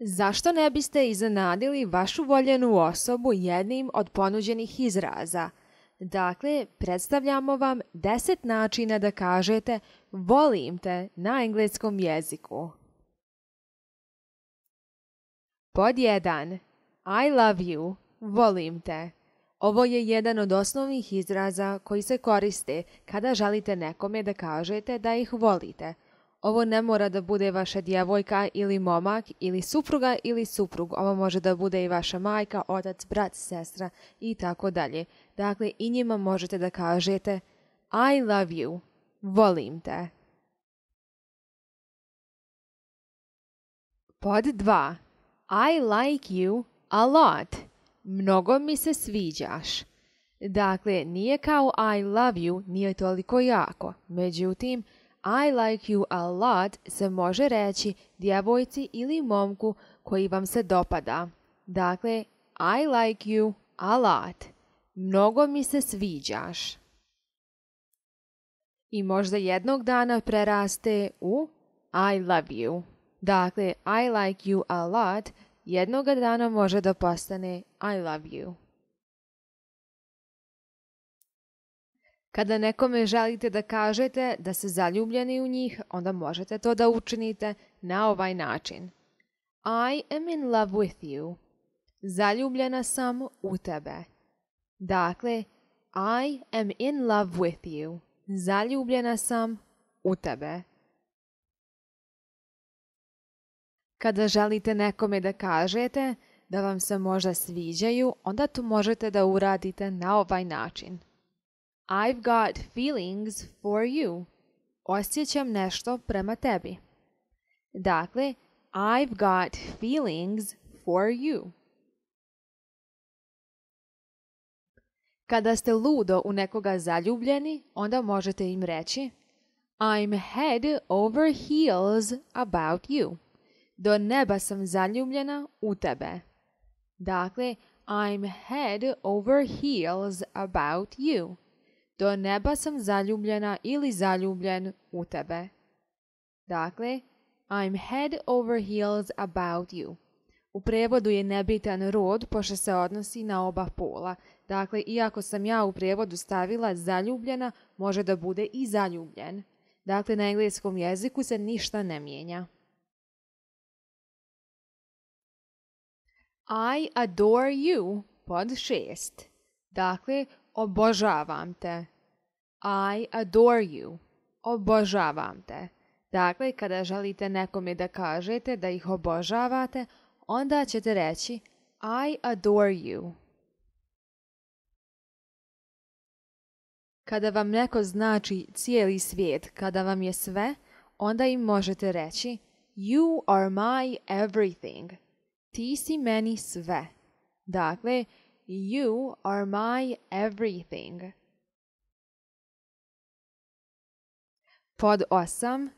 Zašto ne biste iznenadili vašu voljenu osobu jednim od ponuđenih izraza? Dakle, predstavljamo vam 10 načina da kažete volim te na engleskom jeziku. Pod 1. I love you. Volim te. Ovo je jedan od osnovnih izraza koji se koriste kada želite nekome da kažete da ih volite – ovo ne mora da bude vaša djevojka ili momak ili supruga ili suprug. Ovo može da bude i vaša majka, otac, brat, sestra i tako dalje. Dakle, i njima možete da kažete I love you. Volim te. Pod 2. I like you a lot. Mnogo mi se sviđaš. Dakle, nije kao I love you, nije toliko jako. Međutim, i like you a lot se može reći djevojci ili momku koji vam se dopada. Dakle, I like you a lot. Mnogo mi se sviđaš. I možda jednog dana preraste u I love you. Dakle, I like you a lot jednoga dana može da postane I love you. Kada nekome želite da kažete da se zaljubljeni u njih, onda možete to da učinite na ovaj način. I am in love with you. Zaljubljena sam u tebe. Dakle, I am in love with you. Zaljubljena sam u tebe. Kada želite nekome da kažete da vam se možda sviđaju, onda to možete da uradite na ovaj način. I've got feelings for you. Osjećam nešto prema tebi. Dakle, I've got feelings for you. Kada ste ludo u nekoga zaljubljeni, onda možete im reći I'm head over heels about you. Do neba sam zaljubljena u tebe. Dakle, I'm head over heels about you. Do neba sam zaljubljena ili zaljubljen u tebe. Dakle, I'm head over heels about you. U prevodu je nebitan rod pošto se odnosi na oba pola. Dakle, iako sam ja u prevodu stavila zaljubljena, može da bude i zaljubljen. Dakle, na engleskom jeziku se ništa ne mijenja. I adore you pod šest. Dakle, Obožavam te. I adore you. Obožavam te. Dakle, kada želite nekome da kažete da ih obožavate, onda ćete reći I adore you. Kada vam neko znači cijeli svijet, kada vam je sve, onda im možete reći You are my everything. Ti si meni sve. Dakle, You are my everything. Pod osam.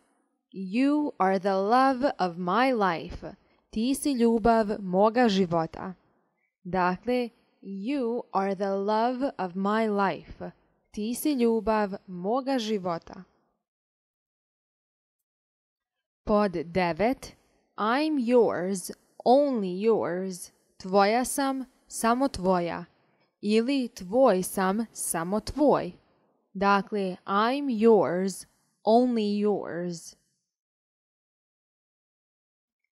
You are the love of my life. Ti si ljubav moga života. Dakle, you are the love of my life. Ti si ljubav moga života. Pod devet. I'm yours, only yours. Tvoja sam, samo tvoja ili tvoj sam samo tvoj. Dakle, I'm yours, only yours.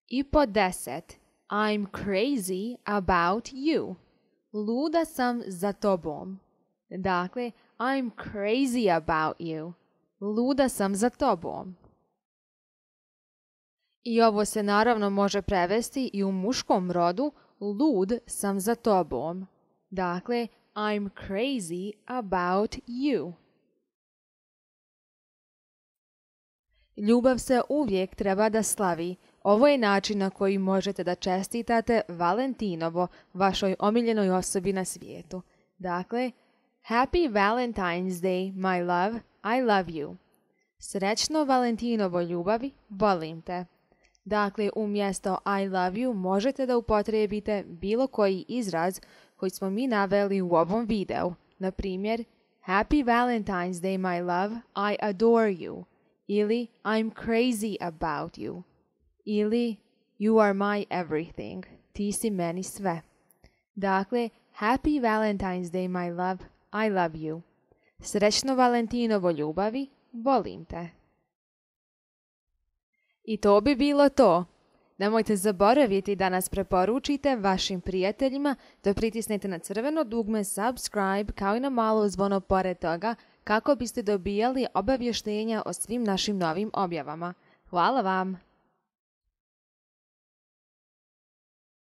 I po deset, I'm crazy about you. Luda sam za tobom. Dakle, I'm crazy about you. Luda sam za tobom. I ovo se naravno može prevesti i u muškom rodu, lud sam za tobom. Dakle, I'm crazy about you. Ljubav se uvijek treba da slavi. Ovo je način na koji možete da čestitate Valentinovo, vašoj omiljenoj osobi na svijetu. Dakle, Happy Valentine's Day, my love, I love you. Srećno Valentinovo ljubavi, volim te. Dakle, umjesto I love you možete da upotrebite bilo koji izraz koji smo mi naveli u ovom videu. Na primjer, Happy Valentine's Day, my love, I adore you. Ili I'm crazy about you. Ili You are my everything. Ti si meni sve. Dakle, Happy Valentine's Day, my love, I love you. Srećno Valentinovo ljubavi, volim te. I to bi bilo to. Nemojte zaboraviti da nas preporučite vašim prijateljima da pritisnete na crveno dugme subscribe kao i na malo zvono pored toga kako biste dobijali obavještenja o svim našim novim objavama. Hvala vam!